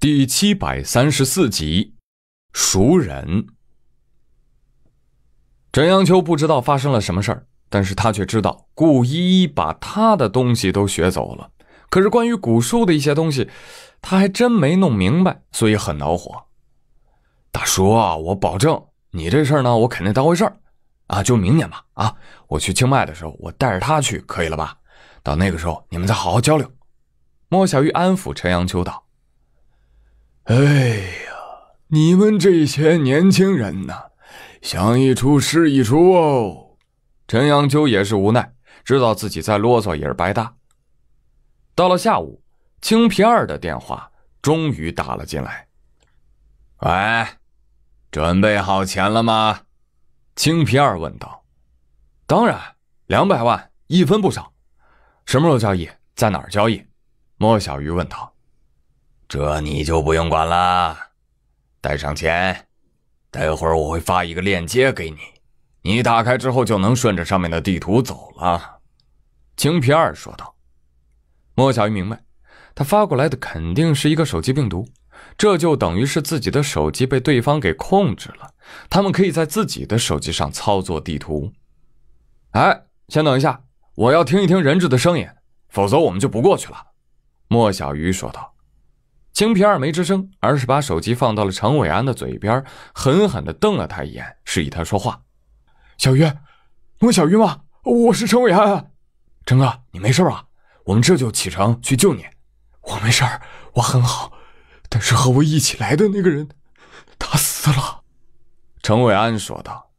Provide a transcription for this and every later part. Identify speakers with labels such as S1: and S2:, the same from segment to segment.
S1: 第七百三十四集，熟人。陈阳秋不知道发生了什么事儿，但是他却知道顾依依把他的东西都学走了。可是关于古书的一些东西，他还真没弄明白，所以很恼火。大叔，啊，我保证，你这事儿呢，我肯定当回事儿。啊，就明年吧，啊，我去清迈的时候，我带着他去，可以了吧？到那个时候，你们再好好交流。莫小鱼安抚陈阳秋道。哎呀，你们这些年轻人呐，想一出是一出哦。陈阳秋也是无奈，知道自己再啰嗦也是白搭。到了下午，青皮二的电话终于打了进来。喂，准备好钱了吗？青皮二问道。当然，两百万，一分不少。什么时候交易？在哪儿交易？莫小鱼问道。这你就不用管了，带上钱，待会儿我会发一个链接给你，你打开之后就能顺着上面的地图走了。”青皮二说道。莫小鱼明白，他发过来的肯定是一个手机病毒，这就等于是自己的手机被对方给控制了，他们可以在自己的手机上操作地图。哎，先等一下，我要听一听人质的声音，否则我们就不过去了。”莫小鱼说道。青皮二没吱声，而是把手机放到了陈伟安的嘴边，狠狠地瞪了他一眼，示意他说话。小鱼，莫小鱼吗？我是陈伟安。陈哥，你没事吧？我们这就启程去救你。我没事儿，我很好。但是和我一起来的那个人，他死了。陈伟安说道。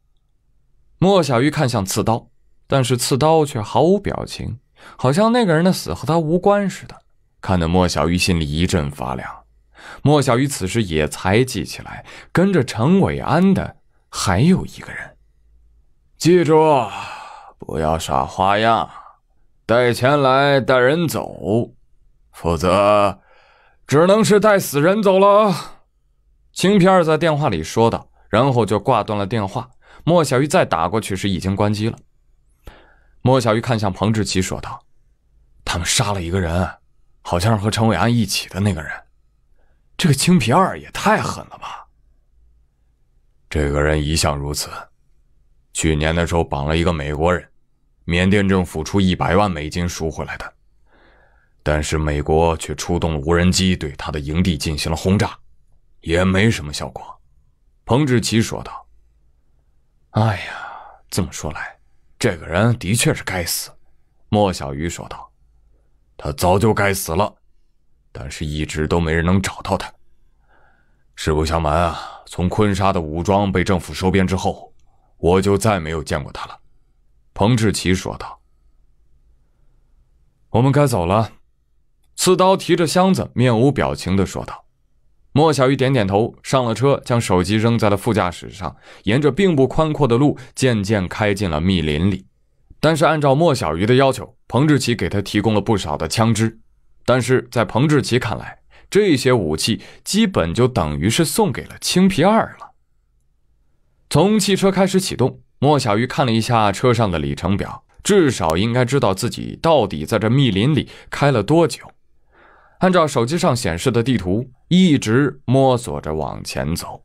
S1: 莫小鱼看向刺刀，但是刺刀却毫无表情，好像那个人的死和他无关似的。看得莫小鱼心里一阵发凉，莫小鱼此时也才记起来，跟着陈伟安的还有一个人。记住，不要耍花样，带钱来，带人走，否则，只能是带死人走了。青皮儿在电话里说道，然后就挂断了电话。莫小鱼再打过去，时，已经关机了。莫小鱼看向彭志奇，说道：“他们杀了一个人。”好像是和陈伟安一起的那个人，这个青皮二也太狠了吧！这个人一向如此，去年的时候绑了一个美国人，缅甸政府出一百万美金赎回来的，但是美国却出动了无人机对他的营地进行了轰炸，也没什么效果。”彭志奇说道。“哎呀，这么说来，这个人的确是该死。”莫小鱼说道。他早就该死了，但是一直都没人能找到他。实不相瞒啊，从坤沙的武装被政府收编之后，我就再没有见过他了。”彭志奇说道。“我们该走了。”刺刀提着箱子，面无表情的说道。莫小鱼点点头，上了车，将手机扔在了副驾驶上，沿着并不宽阔的路，渐渐开进了密林里。但是按照莫小鱼的要求。彭志奇给他提供了不少的枪支，但是在彭志奇看来，这些武器基本就等于是送给了青皮二了。从汽车开始启动，莫小鱼看了一下车上的里程表，至少应该知道自己到底在这密林里开了多久。按照手机上显示的地图，一直摸索着往前走。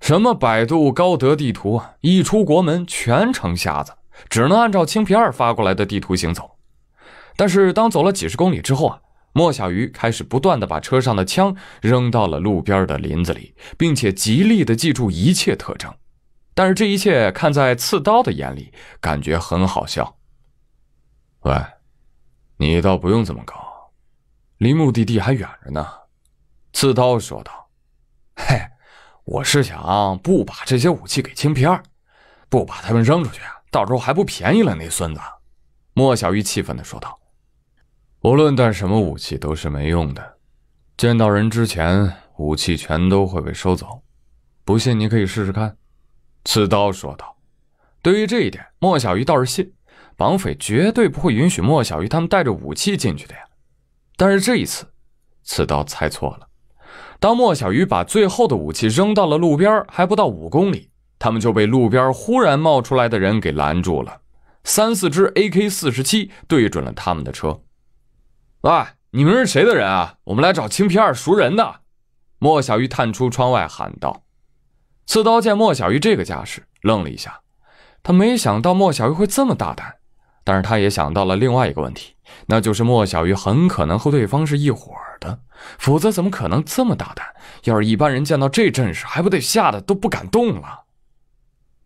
S1: 什么百度、高德地图啊，一出国门全成瞎子。只能按照青皮二发过来的地图行走，但是当走了几十公里之后啊，莫小鱼开始不断的把车上的枪扔到了路边的林子里，并且极力的记住一切特征。但是这一切看在刺刀的眼里，感觉很好笑。喂，你倒不用这么搞，离目的地还远着呢。”刺刀说道。“嘿，我是想不把这些武器给青皮二，不把他们扔出去啊。”到时候还不便宜了，那孙子！莫小鱼气愤地说道：“无论带什么武器都是没用的，见到人之前，武器全都会被收走。不信你可以试试看。”刺刀说道。对于这一点，莫小鱼倒是信，绑匪绝对不会允许莫小鱼他们带着武器进去的呀。但是这一次，刺刀猜错了。当莫小鱼把最后的武器扔到了路边，还不到五公里。他们就被路边忽然冒出来的人给拦住了，三四支 AK-47 对准了他们的车。喂，你们是谁的人啊？我们来找青皮二赎人的。莫小鱼探出窗外喊道：“刺刀见！”莫小鱼这个架势愣了一下，他没想到莫小鱼会这么大胆，但是他也想到了另外一个问题，那就是莫小鱼很可能和对方是一伙的，否则怎么可能这么大胆？要是一般人见到这阵势，还不得吓得都不敢动了。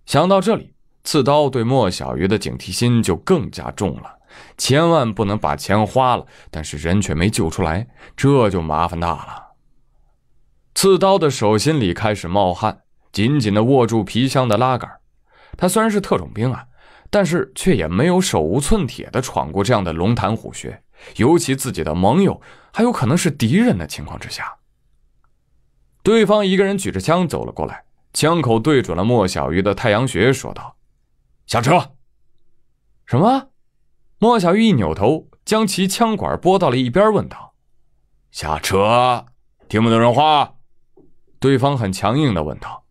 S1: 想到这里，刺刀对莫小鱼的警惕心就更加重了，千万不能把钱花了，但是人却没救出来，这就麻烦大了。刺刀的手心里开始冒汗，紧紧地握住皮箱的拉杆。他虽然是特种兵啊，但是却也没有手无寸铁地闯过这样的龙潭虎穴，尤其自己的盟友还有可能是敌人的情况之下。对方一个人举着枪走了过来。枪口对准了莫小鱼的太阳穴，说道：“下车。”什么？莫小鱼一扭头，将其枪管拨到了一边，问道：“下车？听不懂人话？”对方很强硬地问道。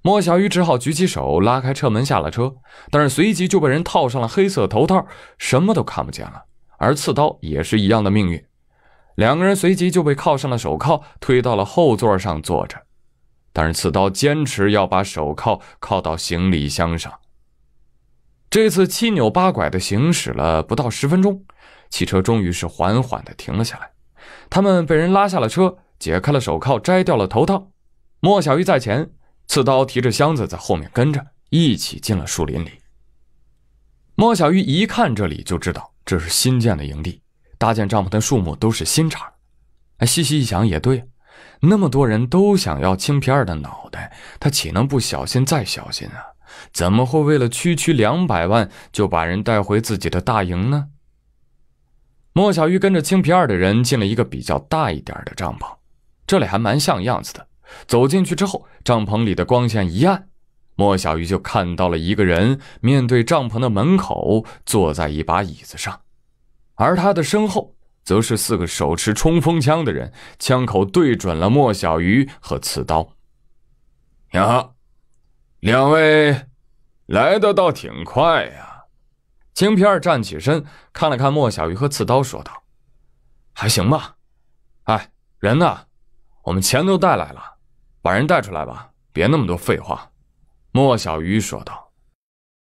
S1: 莫小鱼只好举起手，拉开车门下了车，但是随即就被人套上了黑色头套，什么都看不见了。而刺刀也是一样的命运。两个人随即就被铐上了手铐，推到了后座上坐着。但是刺刀坚持要把手铐铐到行李箱上。这次七扭八拐的行驶了不到十分钟，汽车终于是缓缓的停了下来。他们被人拉下了车，解开了手铐，摘掉了头套。莫小鱼在前，刺刀提着箱子在后面跟着，一起进了树林里。莫小鱼一看这里就知道这是新建的营地，搭建帐篷的树木都是新茬哎，细细一想也对。那么多人都想要青皮二的脑袋，他岂能不小心再小心啊？怎么会为了区区两百万就把人带回自己的大营呢？莫小鱼跟着青皮二的人进了一个比较大一点的帐篷，这里还蛮像样子的。走进去之后，帐篷里的光线一暗，莫小鱼就看到了一个人面对帐篷的门口坐在一把椅子上，而他的身后。则是四个手持冲锋枪的人，枪口对准了莫小鱼和刺刀。呀，两位来的倒挺快呀！青片站起身，看了看莫小鱼和刺刀，说道：“还行吧？哎，人呢？我们钱都带来了，把人带出来吧，别那么多废话。”莫小鱼说道。